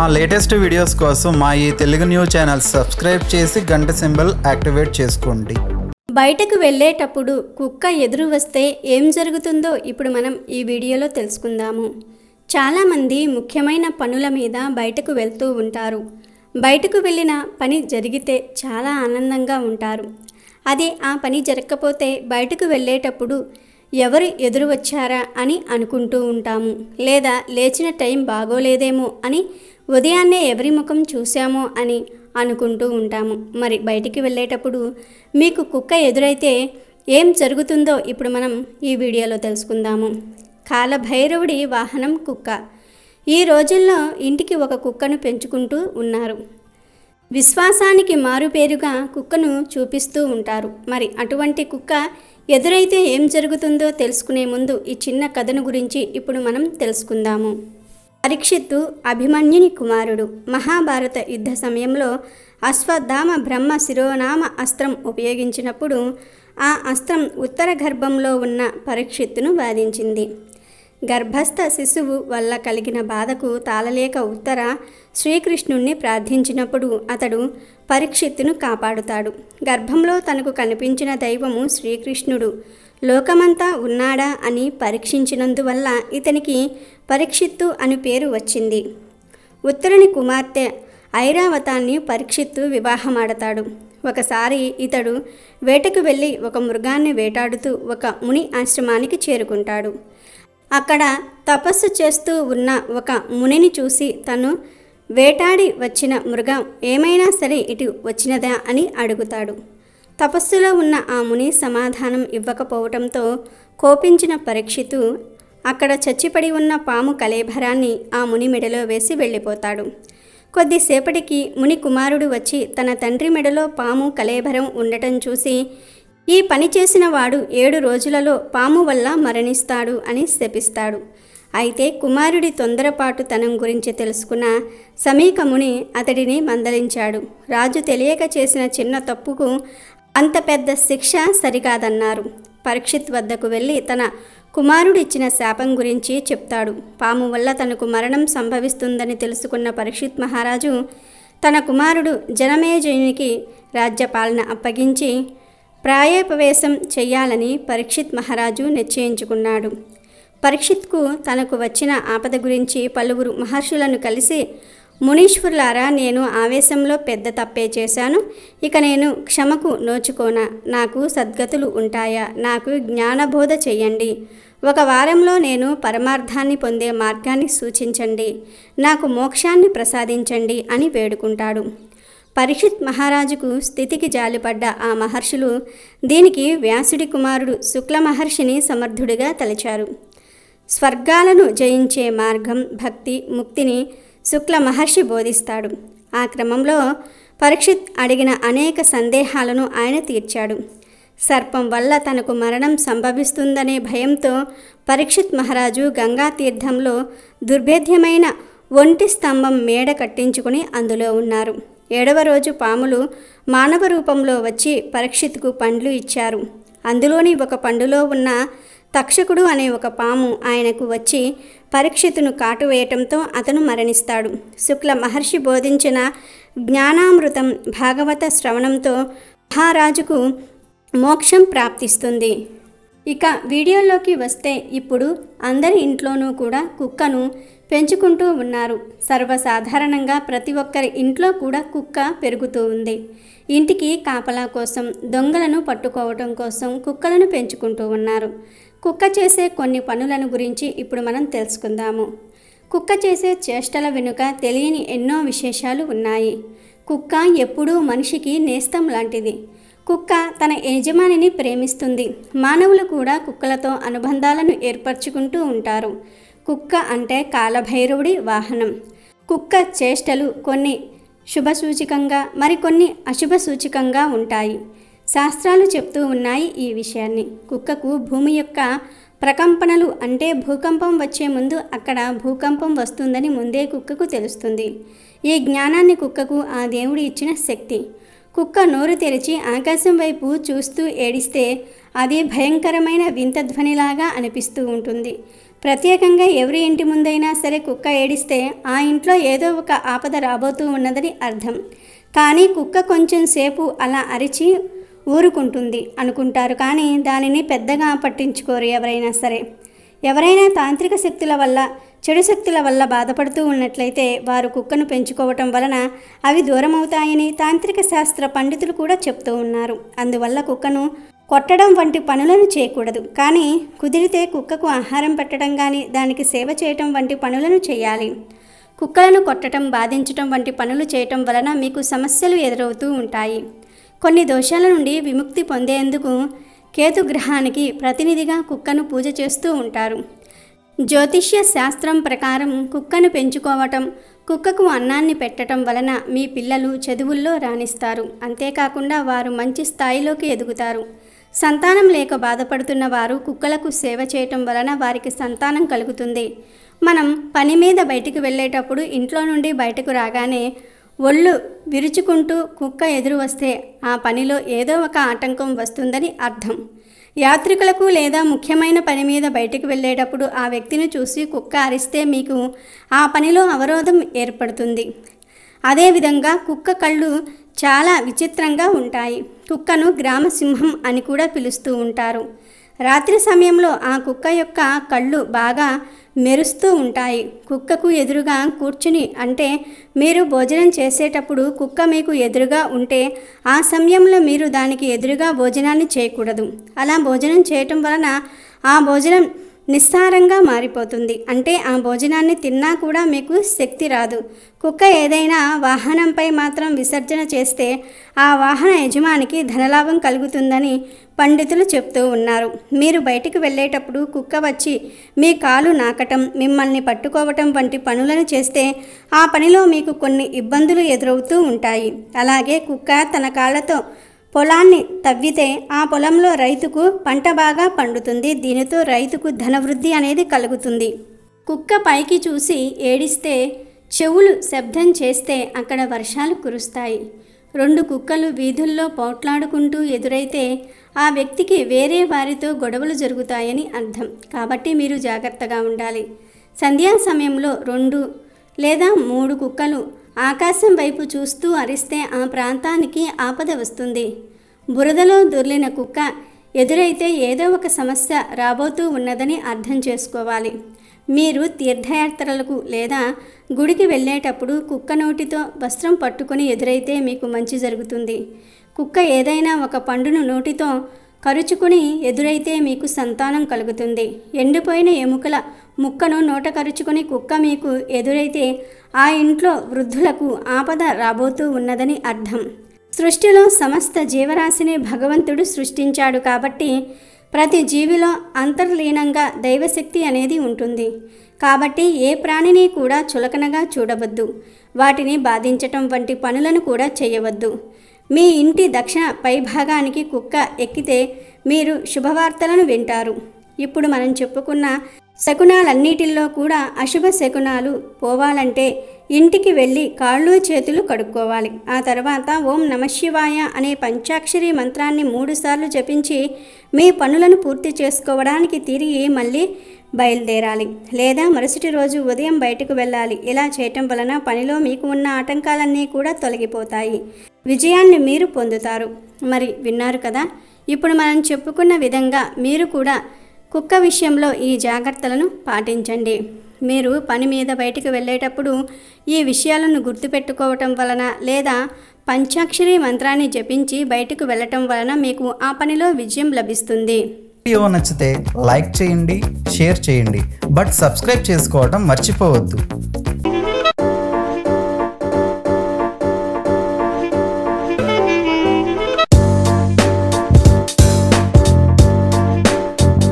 మా latest videos కోసం మా ఈ తెలుగు న్యూస్ ఛానల్ సబ్స్క్రైబ్ చేసి గంట సింబల్ యాక్టివేట్ చేసుకోండి బయటకు వెళ్ళేటప్పుడు కుక్క ఎదురు వస్తే ఏం జరుగుతుందో ఇప్పుడు మనం ఈ వీడియోలో తెలుసుకుందాము చాలామంది ముఖ్యమైన పనుల మీద బయటకు వెళ్తూ ఉంటారు బయటకు వెళ్ళిన పని జరిగితే చాలా ఆనందంగా ఉంటారు అదే ఆ పని జరగకపోతే బయటకు వెళ్ళేటప్పుడు ఎవరు ఎదురు వచ్చారా అని అనుకుంటూ ఉంటాము లేదా లేచిన టైం బాగోలేదేమో అని ఉదయాన్నే ఎవరి ముఖం చూసామో అని అనుకుంటూ ఉంటాము మరి బయటికి వెళ్ళేటప్పుడు మీకు కుక్క ఎదురైతే ఏం జరుగుతుందో ఇప్పుడు మనం ఈ వీడియోలో తెలుసుకుందాము కాలభైరవుడి వాహనం కుక్క ఈ రోజుల్లో ఇంటికి ఒక కుక్కను పెంచుకుంటూ ఉన్నారు విశ్వాసానికి మారుపేరుగా కుక్కను చూపిస్తూ ఉంటారు మరి అటువంటి కుక్క ఎదురైతే ఏం జరుగుతుందో తెలుసుకునే ముందు ఈ చిన్న కథను గురించి ఇప్పుడు మనం తెలుసుకుందాము పరీక్షిత్తు అభిమన్యుని కుమారుడు మహాభారత యుద్ధ సమయంలో అశ్వత్థామ బ్రహ్మ శిరోనామ అస్త్రం ఉపయోగించినప్పుడు ఆ అస్త్రం ఉత్తర గర్భంలో ఉన్న పరీక్షిత్తును బాధించింది గర్భస్థ శిశువు వల్ల కలిగిన బాధకు తాళలేక ఉత్తర శ్రీకృష్ణుణ్ణి ప్రార్థించినప్పుడు అతడు పరీక్షిత్తును కాపాడుతాడు గర్భంలో తనకు కనిపించిన దైవము శ్రీకృష్ణుడు లోకమంతా ఉన్నాడా అని పరీక్షించినందువల్ల ఇతనికి పరీక్షిత్తు అని పేరు వచ్చింది ఉత్తరుని కుమార్తె ఐరావతాన్ని పరీక్షిత్తు వివాహమాడతాడు ఒకసారి ఇతడు వేటకు వెళ్ళి ఒక మృగాన్ని వేటాడుతూ ఒక ముని ఆశ్రమానికి చేరుకుంటాడు అక్కడ తపస్సు చేస్తూ ఉన్న ఒక మునిని చూసి తను వేటాడి వచ్చిన మృగం ఏమైనా సరే ఇటు వచ్చినదా అని అడుగుతాడు తపస్సులో ఉన్న ఆ ముని సమాధానం ఇవ్వకపోవటంతో కోపించిన పరీక్షితు అక్కడ చచ్చిపడి ఉన్న పాము కలేభరాన్ని ఆ ముని మెడలో వేసి వెళ్ళిపోతాడు కొద్దిసేపటికి ముని కుమారుడు వచ్చి తన తండ్రి మెడలో పాము కలేభరం ఉండటం చూసి ఈ పని చేసిన వాడు ఏడు రోజులలో పాము వల్ల మరణిస్తాడు అని శపిస్తాడు అయితే కుమారుడి తొందరపాటు తనం గురించి తెలుసుకున్న సమీకముని అతడిని మందలించాడు రాజు తెలియక చేసిన చిన్న తప్పుకు అంత పెద్ద శిక్ష సరికాదన్నారు పరీక్షిత్ వద్దకు వెళ్ళి తన కుమారుడిచ్చిన శాపం గురించి చెప్తాడు పాము వల్ల తనకు మరణం సంభవిస్తుందని తెలుసుకున్న పరీక్షిత్ మహారాజు తన కుమారుడు జనమేజయునికి రాజ్యపాలన అప్పగించి ప్రాయోపవేశం చేయాలని పరీక్షిత్ మహారాజు నిశ్చయించుకున్నాడు పరీక్షిత్కు తనకు వచ్చిన ఆపద గురించి పలువురు మహర్షులను కలిసి మునీశ్వరులారా నేను ఆవేశంలో పెద్ద తప్పే చేశాను ఇక నేను క్షమకు నోచుకోనా నాకు సద్గతులు ఉంటాయా నాకు జ్ఞానబోధ చేయండి ఒక వారంలో నేను పరమార్థాన్ని పొందే మార్గాన్ని సూచించండి నాకు మోక్షాన్ని ప్రసాదించండి అని వేడుకుంటాడు పరీక్షిత్ మహారాజుకు స్థితికి జాలిపడ్డ ఆ మహర్షులు దీనికి వ్యాసుడి కుమారుడు శుక్ల మహర్షిని సమర్థుడిగా తలిచారు స్వర్గాలను జయించే మార్గం భక్తి ముక్తిని శుక్ల మహర్షి బోధిస్తాడు ఆ క్రమంలో పరీక్షిత్ అడిగిన అనేక సందేహాలను ఆయన తీర్చాడు సర్పం వల్ల తనకు మరణం సంభవిస్తుందనే భయంతో పరీక్షిత్ మహారాజు గంగా తీర్థంలో దుర్భేద్యమైన ఒంటి స్తంభం మేడ కట్టించుకుని అందులో ఉన్నారు ఏడవ రోజు పాములు మానవ రూపంలో వచ్చి పరీక్షిత్కు పండ్లు ఇచ్చారు అందులోని ఒక పండులో ఉన్న తక్షకుడు అనే ఒక పాము ఆయనకు వచ్చి పరీక్షితును కాటు వేయటంతో అతను మరణిస్తాడు శుక్ల మహర్షి బోధించిన జ్ఞానామృతం భాగవత శ్రవణంతో మహారాజుకు మోక్షం ప్రాప్తిస్తుంది ఇక వీడియోలోకి వస్తే ఇప్పుడు అందరి ఇంట్లోనూ కూడా కుక్కను పెంచుకుంటూ ఉన్నారు సర్వసాధారణంగా ప్రతి ఒక్కరి ఇంట్లో కూడా కుక్క పెరుగుతూ ఉంది ఇంటికి కాపలా కోసం దొంగలను పట్టుకోవడం కోసం కుక్కలను పెంచుకుంటూ ఉన్నారు కుక్క చేసే కొన్ని పనులను గురించి ఇప్పుడు మనం తెలుసుకుందాము కుక్క చేసే చేష్టల వెనుక తెలియని ఎన్నో విశేషాలు ఉన్నాయి కుక్క ఎప్పుడూ మనిషికి నేస్తం లాంటిది కుక్క తన యజమానిని ప్రేమిస్తుంది మానవులు కూడా కుక్కలతో అనుబంధాలను ఏర్పరచుకుంటూ ఉంటారు కుక్క అంటే కాలభైరవుడి వాహనం కుక్క చేష్టలు కొన్ని శుభసూచికంగా మరికొన్ని అశుభ సూచికంగా ఉంటాయి శాస్త్రాలు చెప్తూ ఉన్నాయి ఈ విషయాన్ని కుక్కకు భూమి యొక్క ప్రకంపనలు అంటే భూకంపం వచ్చే ముందు అక్కడ భూకంపం వస్తుందని ముందే కుక్కకు తెలుస్తుంది ఈ జ్ఞానాన్ని కుక్కకు ఆ దేవుడు ఇచ్చిన శక్తి కుక్క నోరు తెరిచి ఆకాశం వైపు చూస్తూ ఏడిస్తే అది భయంకరమైన వింత ధ్వనిలాగా అనిపిస్తూ ఉంటుంది ప్రత్యేకంగా ఎవరి ఇంటి ముందైనా సరే కుక్క ఏడిస్తే ఆ ఇంట్లో ఏదో ఒక ఆపద రాబోతూ ఉన్నదని అర్థం కానీ కుక్క కొంచెం సేపు అలా అరిచి ఊరుకుంటుంది అనుకుంటారు కానీ దానిని పెద్దగా పట్టించుకోరు ఎవరైనా సరే ఎవరైనా తాంత్రిక శక్తుల వల్ల చెడు శక్తుల వల్ల బాధపడుతూ ఉన్నట్లయితే వారు కుక్కను పెంచుకోవటం వలన అవి దూరమవుతాయని తాంత్రిక శాస్త్ర పండితులు కూడా చెప్తూ ఉన్నారు అందువల్ల కుక్కను కొట్టడం వంటి పనులను చేయకూడదు కానీ కుదిరితే కుక్కకు ఆహారం పెట్టడం కానీ దానికి సేవ చేయటం వంటి పనులను చేయాలి కుక్కలను కొట్టడం బాధించటం వంటి పనులు చేయటం వలన మీకు సమస్యలు ఎదురవుతూ ఉంటాయి కొన్ని దోషాల నుండి విముక్తి పొందేందుకు కేతు గ్రహానికి ప్రతినిధిగా కుక్కను పూజ చేస్తూ ఉంటారు జ్యోతిష్య శాస్త్రం ప్రకారం కుక్కను పెంచుకోవటం కుక్కకు అన్నాన్ని పెట్టడం వలన మీ పిల్లలు చదువుల్లో రాణిస్తారు అంతేకాకుండా వారు మంచి స్థాయిలోకి ఎదుగుతారు సంతానం లేక బాధపడుతున్న వారు కుక్కలకు సేవ చేయటం వలన వారికి సంతానం కలుగుతుంది మనం పని మీద బయటికి వెళ్ళేటప్పుడు ఇంట్లో నుండి బయటకు రాగానే ఒళ్ళు విరుచుకుంటూ కుక్క ఎదురు వస్తే ఆ పనిలో ఏదో ఒక ఆటంకం వస్తుందని అర్థం యాత్రికులకు లేదా ముఖ్యమైన పని మీద బయటకు వెళ్ళేటప్పుడు ఆ వ్యక్తిని చూసి కుక్క అరిస్తే మీకు ఆ పనిలో అవరోధం ఏర్పడుతుంది అదేవిధంగా కుక్క కళ్ళు చాలా విచిత్రంగా ఉంటాయి కుక్కను గ్రామసింహం అని కూడా పిలుస్తూ ఉంటారు రాత్రి సమయంలో ఆ కుక్క యొక్క కళ్ళు బాగా మెరుస్తూ ఉంటాయి కుక్కకు ఎదురుగా కూర్చుని అంటే మీరు భోజనం చేసేటప్పుడు కుక్క మీకు ఎదురుగా ఉంటే ఆ సమయంలో మీరు దానికి ఎదురుగా భోజనాన్ని చేయకూడదు అలా భోజనం చేయటం వలన ఆ భోజనం నిస్సారంగా మారిపోతుంది అంటే ఆ భోజనాన్ని తిన్నా కూడా మీకు శక్తి రాదు కుక్క ఏదైనా వాహనంపై మాత్రం విసర్జన చేస్తే ఆ వాహన యజమానికి ధనలాభం కలుగుతుందని పండితులు చెప్తూ ఉన్నారు మీరు బయటికి వెళ్ళేటప్పుడు కుక్క వచ్చి మీ కాలు నాకటం మిమ్మల్ని పట్టుకోవటం వంటి పనులను చేస్తే ఆ పనిలో మీకు కొన్ని ఇబ్బందులు ఎదురవుతూ ఉంటాయి అలాగే కుక్క తన కాళ్ళతో పొలాన్ని తవ్వితే ఆ పొలంలో రైతుకు పంట బాగా పండుతుంది దీనితో రైతుకు ధనవృద్ధి అనేది కలుగుతుంది కుక్క పైకి చూసి ఏడిస్తే చెవులు శబ్దం చేస్తే అక్కడ వర్షాలు కురుస్తాయి రెండు కుక్కలు వీధుల్లో పోట్లాడుకుంటూ ఎదురైతే ఆ వ్యక్తికి వేరే వారితో గొడవలు జరుగుతాయని అర్థం కాబట్టి మీరు జాగ్రత్తగా ఉండాలి సంధ్యా సమయంలో రెండు లేదా మూడు కుక్కలు ఆకాశం వైపు చూస్తూ అరిస్తే ఆ ప్రాంతానికి ఆపద వస్తుంది బురదలో దొర్లిన కుక్క ఎదురైతే ఏదో ఒక సమస్య రాబోతూ ఉన్నదని అర్థం చేసుకోవాలి మీరు తీర్థయాత్రలకు లేదా గుడికి వెళ్ళేటప్పుడు కుక్క నోటితో వస్త్రం పట్టుకొని ఎదురైతే మీకు మంచి జరుగుతుంది కుక్క ఏదైనా ఒక పండును నోటితో కరుచుకుని ఎదురైతే మీకు సంతానం కలుగుతుంది ఎండిపోయిన ఎముకల ముక్కను నోట కరుచుకుని కుక్క మీకు ఎదురైతే ఆ ఇంట్లో వృద్ధులకు ఆపద రాబోతూ ఉన్నదని అర్థం సృష్టిలో సమస్త జీవరాశిని భగవంతుడు సృష్టించాడు కాబట్టి ప్రతి జీవిలో అంతర్లీనంగా దైవశక్తి అనేది ఉంటుంది కాబట్టి ఏ ప్రాణిని కూడా చులకనగా చూడవద్దు వాటిని బాధించటం వంటి పనులను కూడా చేయవద్దు మీ ఇంటి దక్షిణ పైభాగానికి కుక్క ఎక్కితే మీరు శుభవార్తలను వింటారు ఇప్పుడు మనం చెప్పుకున్న శకునాలన్నిటిల్లో కూడా అశుభ శకునాలు పోవాలంటే ఇంటికి వెళ్ళి కాళ్ళు చేతులు కడుక్కోవాలి ఆ తర్వాత ఓం శివాయ అనే పంచాక్షరి మంత్రాన్ని మూడుసార్లు జపించి మీ పనులను పూర్తి చేసుకోవడానికి తిరిగి మళ్ళీ బయలుదేరాలి లేదా మరుసటి రోజు ఉదయం బయటకు వెళ్ళాలి ఇలా చేయటం వలన పనిలో మీకు ఉన్న ఆటంకాలన్నీ కూడా తొలగిపోతాయి విజయాన్ని మీరు పొందుతారు మరి విన్నారు కదా ఇప్పుడు మనం చెప్పుకున్న విధంగా మీరు కూడా కుక్క విషయంలో ఈ జాగ్రత్తలను పాటించండి మీరు పని మీద బయటికి వెళ్ళేటప్పుడు ఈ విషయాలను గుర్తుపెట్టుకోవటం వలన లేదా పంచాక్షరి మంత్రాన్ని జపించి బయటకు వెళ్ళటం వలన మీకు ఆ పనిలో విజయం లభిస్తుంది వీడియో నచ్చితే లైక్ చేయండి షేర్ చేయండి బట్ సబ్స్క్రైబ్ చేసుకోవడం మర్చిపోవద్దు